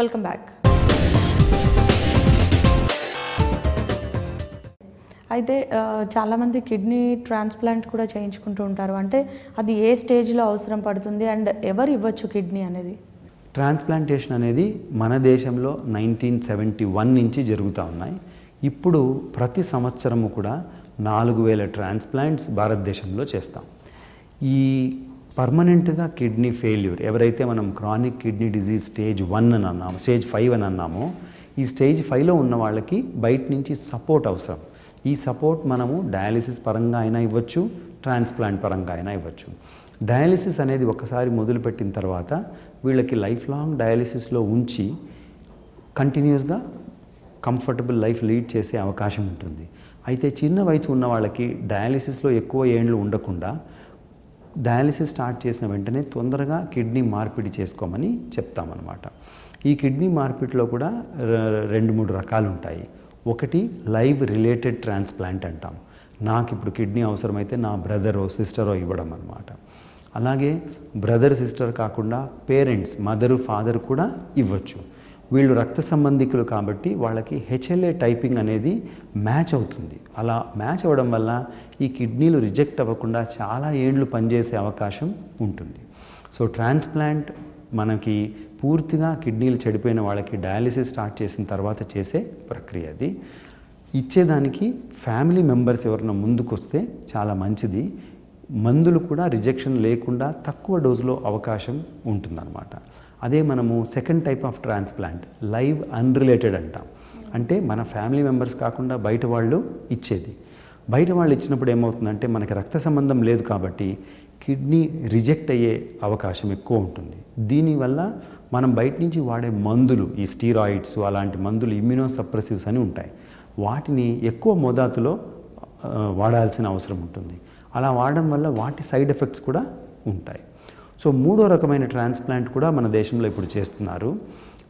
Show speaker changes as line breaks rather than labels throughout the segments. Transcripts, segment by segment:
welcome back అయితే చాలామంది kidney transplant కూడా చేయించుకుంటూ ఉంటారు అంటే అది ఏ స్టేజ్లో అవసరం పడుతుంది అండ్ ఎవరు ఇవ్వచ్చు కిడ్నీ అనేది
ట్రాన్స్ప్లాంటేషన్ అనేది మన దేశంలో నైన్టీన్ సెవెంటీ వన్ నుంచి జరుగుతూ ఉన్నాయి ఇప్పుడు ప్రతి సంవత్సరము కూడా నాలుగు వేల ట్రాన్స్ప్లాంట్స్ భారతదేశంలో చేస్తాం ఈ పర్మనెంట్గా కిడ్నీ ఫెయిల్యూర్ ఎవరైతే మనం chronic kidney disease stage one అని అన్నాము స్టేజ్ ఫైవ్ అని అన్నామో ఈ స్టేజ్ ఫైవ్లో ఉన్న వాళ్ళకి బయట నుంచి సపోర్ట్ అవసరం ఈ సపోర్ట్ మనము డయాలిసిస్ పరంగా అయినా ఇవ్వచ్చు ట్రాన్స్ప్లాంట్ పరంగా అయినా ఇవ్వచ్చు డయాలిసిస్ అనేది ఒకసారి మొదలుపెట్టిన తర్వాత వీళ్ళకి లైఫ్ లాంగ్ డయాలిసిస్లో ఉంచి కంటిన్యూస్గా కంఫర్టబుల్ లైఫ్ లీడ్ చేసే అవకాశం ఉంటుంది అయితే చిన్న వయసు ఉన్న వాళ్ళకి డయాలిసిస్లో ఎక్కువ ఏండ్లు ఉండకుండా డయాలిసిస్ స్టార్ట్ చేసిన వెంటనే తొందరగా కిడ్నీ మార్పిడి చేసుకోమని చెప్తామన్నమాట ఈ కిడ్నీ మార్పిడిలో కూడా రెండు మూడు రకాలు ఉంటాయి ఒకటి లైవ్ రిలేటెడ్ ట్రాన్స్ప్లాంట్ అంటాం నాకు ఇప్పుడు కిడ్నీ అవసరమైతే నా బ్రదరో సిస్టరో ఇవ్వడం అనమాట అలాగే బ్రదర్ సిస్టర్ కాకుండా పేరెంట్స్ మదరు ఫాదర్ కూడా ఇవ్వచ్చు వీళ్ళు రక్త సంబంధికులు కాబట్టి వాళ్ళకి హెచ్ఎల్ఏ టైపింగ్ అనేది మ్యాచ్ అవుతుంది అలా మ్యాచ్ అవ్వడం వల్ల ఈ కిడ్నీలు రిజెక్ట్ అవ్వకుండా చాలా ఏండ్లు పనిచేసే అవకాశం ఉంటుంది సో ట్రాన్స్ప్లాంట్ మనకి పూర్తిగా కిడ్నీలు చెడిపోయిన వాళ్ళకి డయాలిసిస్ స్టార్ట్ చేసిన తర్వాత చేసే ప్రక్రియ అది ఇచ్చేదానికి ఫ్యామిలీ మెంబర్స్ ఎవరైనా ముందుకొస్తే చాలా మంచిది మందులు కూడా రిజెక్షన్ లేకుండా తక్కువ డోజులో అవకాశం ఉంటుందన్నమాట అదే మనము second type of transplant live unrelated అంటాం అంటే మన ఫ్యామిలీ మెంబర్స్ కాకుండా బయట వాళ్ళు ఇచ్చేది బయట వాళ్ళు ఇచ్చినప్పుడు ఏమవుతుందంటే మనకి రక్త సంబంధం లేదు కాబట్టి కిడ్నీ రిజెక్ట్ అయ్యే అవకాశం ఎక్కువ ఉంటుంది దీనివల్ల మనం బయట నుంచి వాడే మందులు ఈ స్టీరాయిడ్స్ అలాంటి మందులు సప్రెసివ్స్ అని ఉంటాయి వాటిని ఎక్కువ మోతాదులో వాడాల్సిన అవసరం ఉంటుంది అలా వాడడం వల్ల వాటి సైడ్ ఎఫెక్ట్స్ కూడా ఉంటాయి సో మూడో రకమైన ట్రాన్స్ప్లాంట్ కూడా మన దేశంలో ఇప్పుడు చేస్తున్నారు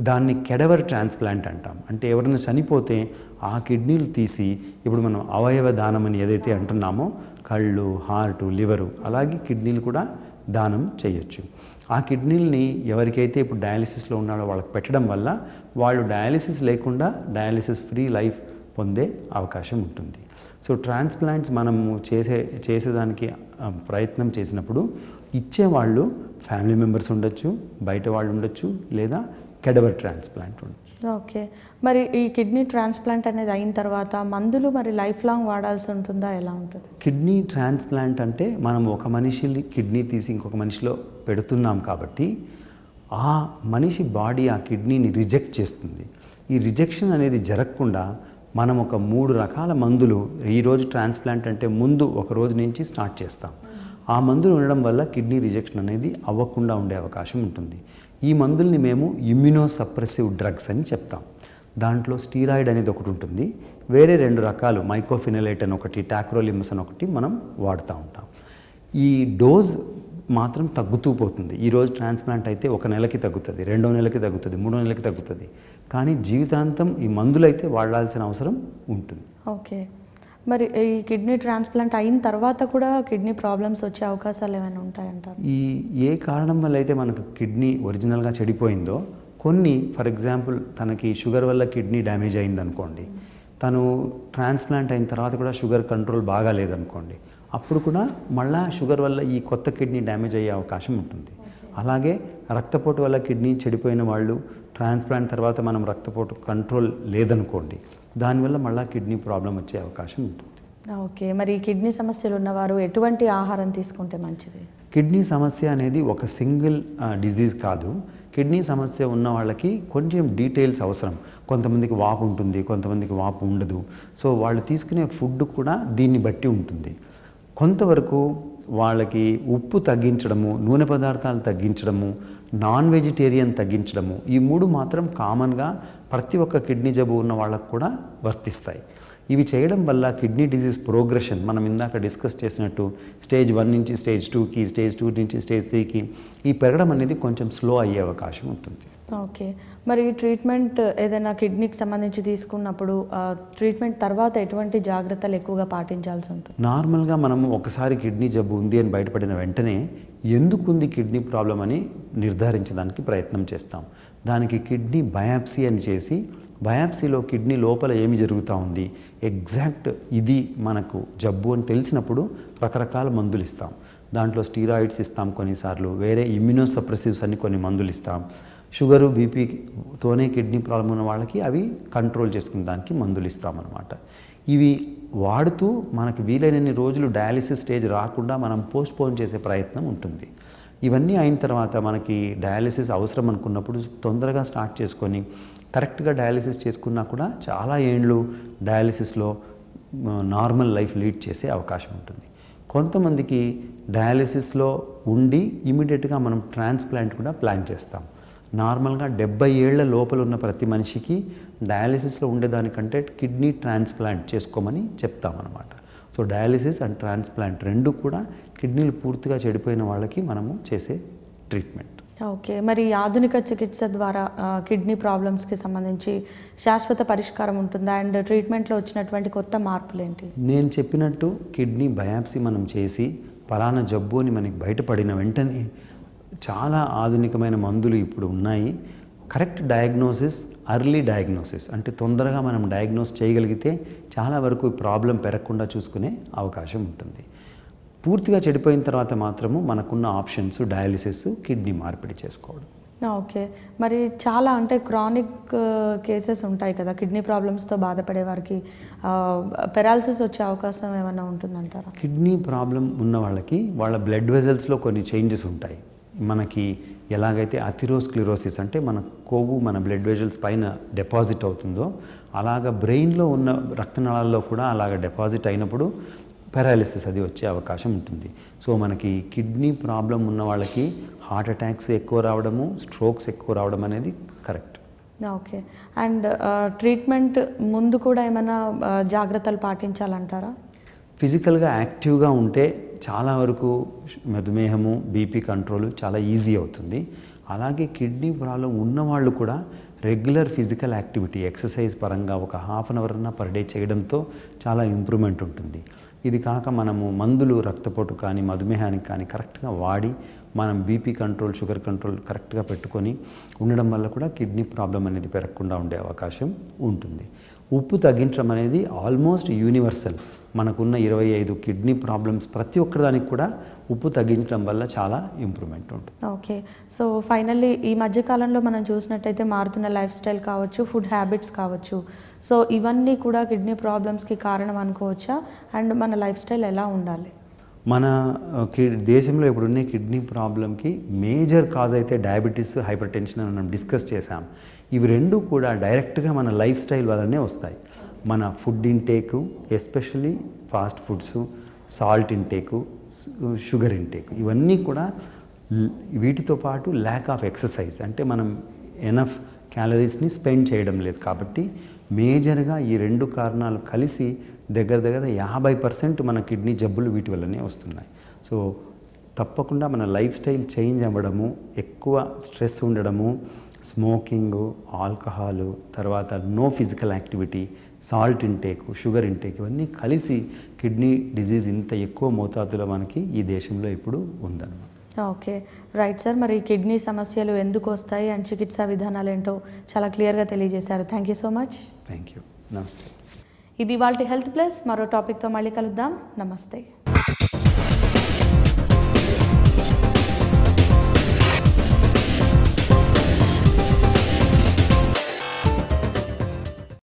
దాన్ని కెడవర్ ట్రాన్స్ప్లాంట్ అంటాం అంటే ఎవరైనా చనిపోతే ఆ కిడ్నీలు తీసి ఇప్పుడు మనం అవయవ దానం అని ఏదైతే అంటున్నామో కళ్ళు హార్టు లివరు అలాగే కిడ్నీలు కూడా దానం చేయొచ్చు ఆ కిడ్నీల్ని ఎవరికైతే ఇప్పుడు డయాలిసిస్లో ఉన్నాడో వాళ్ళకి పెట్టడం వల్ల వాళ్ళు డయాలిసిస్ లేకుండా డయాలిసిస్ ఫ్రీ లైఫ్ పొందే అవకాశం ఉంటుంది సో ట్రాన్స్ప్లాంట్స్ మనము చేసే చేసేదానికి ప్రయత్నం చేసినప్పుడు ఇచ్చేవాళ్ళు ఫ్యామిలీ మెంబర్స్ ఉండొచ్చు బయట వాళ్ళు ఉండొచ్చు లేదా కెడవర్ ట్రాన్స్ప్లాంట్ ఉండొచ్చు
ఓకే మరి ఈ కిడ్నీ ట్రాన్స్ప్లాంట్ అనేది అయిన తర్వాత మందులు మరి లైఫ్ లాంగ్ వాడాల్సి ఉంటుందా ఎలా ఉంటుంది
కిడ్నీ ట్రాన్స్ప్లాంట్ అంటే మనం ఒక మనిషి కిడ్నీ తీసి ఇంకొక మనిషిలో పెడుతున్నాం కాబట్టి ఆ మనిషి బాడీ ఆ కిడ్నీని రిజెక్ట్ చేస్తుంది ఈ రిజెక్షన్ అనేది జరగకుండా మనం ఒక మూడు రకాల మందులు ఈరోజు ట్రాన్స్ప్లాంట్ అంటే ముందు ఒక రోజు నుంచి స్టార్ట్ చేస్తాం ఆ మందులు ఉండడం వల్ల కిడ్నీ రిజెక్షన్ అనేది అవ్వకుండా ఉండే అవకాశం ఉంటుంది ఈ మందుల్ని మేము ఇమ్యునో సప్రెసివ్ డ్రగ్స్ అని చెప్తాం దాంట్లో స్టీరాయిడ్ అనేది ఒకటి ఉంటుంది వేరే రెండు రకాలు మైకోఫినలైట్ అని ఒకటి టాక్రోలిమ్స్ అని ఒకటి మనం వాడుతూ ఉంటాం ఈ డోజ్ మాత్రం తగ్గుతూ పోతుంది ఈరోజు ట్రాన్స్ప్లాంట్ అయితే ఒక నెలకి తగ్గుతుంది రెండో నెలకి తగ్గుతుంది మూడో నెలకి తగ్గుతుంది కానీ జీవితాంతం ఈ మందులు అయితే వాడాల్సిన అవసరం ఉంటుంది
ఓకే మరి ఈ కిడ్నీ ట్రాన్స్ప్లాంట్ అయిన తర్వాత కూడా కిడ్నీ ప్రాబ్లమ్స్ వచ్చే అవకాశాలు ఏమైనా ఉంటాయంట
ఈ ఏ కారణం వల్ల అయితే మనకు కిడ్నీ ఒరిజినల్గా చెడిపోయిందో కొన్ని ఫర్ ఎగ్జాంపుల్ తనకి షుగర్ వల్ల కిడ్నీ డ్యామేజ్ అయిందనుకోండి తను ట్రాన్స్ప్లాంట్ అయిన తర్వాత కూడా షుగర్ కంట్రోల్ బాగా లేదనుకోండి అప్పుడు కూడా మళ్ళా షుగర్ వల్ల ఈ కొత్త కిడ్నీ డ్యామేజ్ అయ్యే అవకాశం ఉంటుంది అలాగే రక్తపోటు వల్ల కిడ్నీ చెడిపోయిన వాళ్ళు ట్రాన్స్ప్లాంట్ తర్వాత మనం రక్తపోటు కంట్రోల్ లేదనుకోండి దానివల్ల మళ్ళీ కిడ్నీ ప్రాబ్లం వచ్చే అవకాశం ఉంటుంది
ఓకే మరి కిడ్నీ సమస్యలు ఉన్నవారు ఎటువంటి ఆహారం తీసుకుంటే మంచిది
కిడ్నీ సమస్య అనేది ఒక సింగిల్ డిజీజ్ కాదు కిడ్నీ సమస్య ఉన్న వాళ్ళకి కొంచెం డీటెయిల్స్ అవసరం కొంతమందికి వాపు ఉంటుంది కొంతమందికి వాపు ఉండదు సో వాళ్ళు తీసుకునే ఫుడ్ కూడా దీన్ని బట్టి ఉంటుంది కొంతవరకు వాళ్ళకి ఉప్పు తగ్గించడము నూనె పదార్థాలు తగ్గించడము నాన్ వెజిటేరియన్ తగ్గించడము ఈ మూడు మాత్రం కామన్గా ప్రతి ఒక్క కిడ్నీ జబ్బు ఉన్న వాళ్ళకు కూడా వర్తిస్తాయి ఇవి చేయడం వల్ల కిడ్నీ డిజీజ్ ప్రోగ్రెషన్ మనం ఇందాక డిస్కస్ చేసినట్టు స్టేజ్ వన్ నుంచి స్టేజ్ టూకి స్టేజ్ టూ నుంచి స్టేజ్ త్రీకి ఈ పెరగడం అనేది కొంచెం స్లో అయ్యే అవకాశం ఉంటుంది
ఓకే మరి ఈ ట్రీట్మెంట్ ఏదైనా కిడ్నీకి సంబంధించి తీసుకున్నప్పుడు ట్రీట్మెంట్ తర్వాత ఎటువంటి జాగ్రత్తలు ఎక్కువగా పాటించాల్సి ఉంటుంది
నార్మల్గా మనం ఒకసారి కిడ్నీ జబ్బు ఉంది అని బయటపడిన వెంటనే ఎందుకుంది కిడ్నీ ప్రాబ్లం అని నిర్ధారించడానికి ప్రయత్నం చేస్తాం దానికి కిడ్నీ బయాప్సీ అని చేసి బయాప్సీలో కిడ్నీ లోపల ఏమి జరుగుతూ ఉంది ఎగ్జాక్ట్ ఇది మనకు జబ్బు అని తెలిసినప్పుడు రకరకాల మందులు ఇస్తాం దాంట్లో స్టీరాయిడ్స్ ఇస్తాం కొన్నిసార్లు వేరే ఇమ్యూనో సప్రెసివ్స్ అని కొన్ని మందులు ఇస్తాం షుగరు బీపీతోనే కిడ్నీ ప్రాబ్లం ఉన్న వాళ్ళకి అవి కంట్రోల్ చేసుకునే దానికి మందులు ఇస్తామన్నమాట ఇవి వాడుతూ మనకు వీలైనన్ని రోజులు డయాలిసిస్ స్టేజ్ రాకుండా మనం పోస్ట్పోన్ చేసే ప్రయత్నం ఉంటుంది ఇవన్నీ అయిన తర్వాత మనకి డయాలిసిస్ అవసరం అనుకున్నప్పుడు తొందరగా స్టార్ట్ చేసుకొని కరెక్ట్గా డయాలిసిస్ చేసుకున్నా కూడా చాలా ఏండ్లు డయాలిసిస్లో నార్మల్ లైఫ్ లీడ్ చేసే అవకాశం ఉంటుంది కొంతమందికి డయాలిసిస్లో ఉండి ఇమీడియట్గా మనం ట్రాన్స్ప్లాంట్ కూడా ప్లాన్ చేస్తాం నార్మల్గా డెబ్బై ఏళ్ల లోపల ఉన్న ప్రతి మనిషికి డయాలిసిస్లో ఉండేదానికంటే కిడ్నీ ట్రాన్స్ప్లాంట్ చేసుకోమని చెప్తామన్నమాట సో డయాలిసిస్ అండ్ ట్రాన్స్ప్లాంట్ రెండు కూడా కిడ్నీలు పూర్తిగా చెడిపోయిన వాళ్ళకి మనము చేసే ట్రీట్మెంట్
ఓకే మరి ఆధునిక చికిత్స ద్వారా కిడ్నీ ప్రాబ్లమ్స్కి సంబంధించి శాశ్వత పరిష్కారం ఉంటుందా అండ్ ట్రీట్మెంట్లో వచ్చినటువంటి కొత్త మార్పులు ఏంటి
నేను చెప్పినట్టు కిడ్నీ బయాప్సీ మనం చేసి పలానా జబ్బు అని మనకి బయటపడిన వెంటనే చాలా ఆధునికమైన మందులు ఇప్పుడు ఉన్నాయి కరెక్ట్ డయాగ్నోసిస్ అర్లీ డయాగ్నోసిస్ అంటే తొందరగా మనం డయాగ్నోస్ చేయగలిగితే చాలా వరకు ప్రాబ్లం పెరగకుండా చూసుకునే అవకాశం ఉంటుంది పూర్తిగా చెడిపోయిన తర్వాత మాత్రము మనకున్న ఆప్షన్స్ డయాలిసిస్ కిడ్నీ మార్పిడి చేసుకోవడం
ఓకే మరి చాలా అంటే క్రానిక్ కేసెస్ ఉంటాయి కదా కిడ్నీ ప్రాబ్లమ్స్తో బాధపడే వారికి పెరాలసిస్ వచ్చే అవకాశం ఏమైనా ఉంటుందంటారా
కిడ్నీ ప్రాబ్లం ఉన్న వాళ్ళకి వాళ్ళ బ్లడ్ వెజల్స్లో కొన్ని చేంజెస్ ఉంటాయి మనకి ఎలాగైతే అథిరోస్క్లిరోసిస్ అంటే మన కొవ్వు మన బ్లడ్ వెజల్స్ పైన డిపాజిట్ అవుతుందో అలాగ బ్రెయిన్లో ఉన్న రక్తనాళాల్లో కూడా అలాగ డిపాజిట్ అయినప్పుడు పారాలిసిస్ అది వచ్చే అవకాశం ఉంటుంది సో మనకి కిడ్నీ ప్రాబ్లం ఉన్న వాళ్ళకి హార్ట్ అటాక్స్ ఎక్కువ రావడము స్ట్రోక్స్ ఎక్కువ రావడం అనేది కరెక్ట్
ఓకే అండ్ ట్రీట్మెంట్ ముందు కూడా ఏమైనా జాగ్రత్తలు పాటించాలంటారా
ఫిజికల్గా యాక్టివ్గా ఉంటే చాలా వరకు మధుమేహము బీపీ కంట్రోల్ చాలా ఈజీ అవుతుంది అలాగే కిడ్నీ ప్రాబ్లం ఉన్నవాళ్ళు కూడా రెగ్యులర్ ఫిజికల్ యాక్టివిటీ ఎక్సర్సైజ్ పరంగా ఒక హాఫ్ అన్ అవర్ అన్న పర్ డే చేయడంతో చాలా ఇంప్రూవ్మెంట్ ఉంటుంది ఇది కాక మనము మందులు రక్తపోటు కానీ మధుమేహానికి కానీ కరెక్ట్గా వాడి మనం బీపీ కంట్రోల్ షుగర్ కంట్రోల్ కరెక్ట్గా పెట్టుకొని ఉండడం వల్ల కూడా కిడ్నీ ప్రాబ్లం అనేది పెరగకుండా ఉండే అవకాశం ఉంటుంది ఉప్పు తగ్గించడం అనేది ఆల్మోస్ట్ యూనివర్సల్ మనకున్న ఇరవై ఐదు కిడ్నీ ప్రాబ్లమ్స్ ప్రతి ఒక్కరిదానికి కూడా ఉప్పు తగ్గించడం వల్ల చాలా ఇంప్రూవ్మెంట్ ఉంటుంది
ఓకే సో ఫైనల్లీ ఈ మధ్యకాలంలో మనం చూసినట్టయితే మారుతున్న లైఫ్ స్టైల్ కావచ్చు ఫుడ్ హ్యాబిట్స్ కావచ్చు సో ఇవన్నీ కూడా కిడ్నీ ప్రాబ్లమ్స్కి కారణం అనుకోవచ్చా అండ్ మన లైఫ్ స్టైల్ ఎలా ఉండాలి
మన దేశంలో ఇప్పుడున్న కిడ్నీ ప్రాబ్లంకి మేజర్ కాజ్ అయితే డయాబెటీస్ హైపర్ టెన్షన్ మనం డిస్కస్ చేసాం ఇవి రెండు కూడా డైరెక్ట్గా మన లైఫ్ స్టైల్ వల్లనే వస్తాయి మన food intake especially fast foods salt intake sugar intake ఇవన్నీ కూడా వీటితో పాటు ల్యాక్ ఆఫ్ ఎక్సర్సైజ్ అంటే మనం ఎనఫ్ క్యాలరీస్ని స్పెండ్ చేయడం లేదు కాబట్టి మేజర్గా ఈ రెండు కారణాలు కలిసి దగ్గర దగ్గర యాభై పర్సెంట్ మన కిడ్నీ జబ్బులు వీటి వల్లనే వస్తున్నాయి సో తప్పకుండా మన లైఫ్ స్టైల్ చేంజ్ అవ్వడము ఎక్కువ స్ట్రెస్ ఉండడము స్మోకింగ్ ఆల్కహాల్ తర్వాత no physical activity salt intake sugar intake ఇవన్నీ కలిసి కిడ్నీ డిజీజ్ ఇంత ఎక్కువ మోతాదులో మనకి ఈ దేశంలో ఇప్పుడు ఉందన్నమాట
ఓకే రైట్ సార్ మరి కిడ్నీ సమస్యలు ఎందుకు వస్తాయి అండ్ చికిత్సా విధానాలు ఏంటో చాలా క్లియర్గా తెలియజేశారు thank you so much thank you నమస్తే ఇది వాళ్ళ హెల్త్ ప్లస్ మరో టాపిక్తో మళ్ళీ కలుద్దాం నమస్తే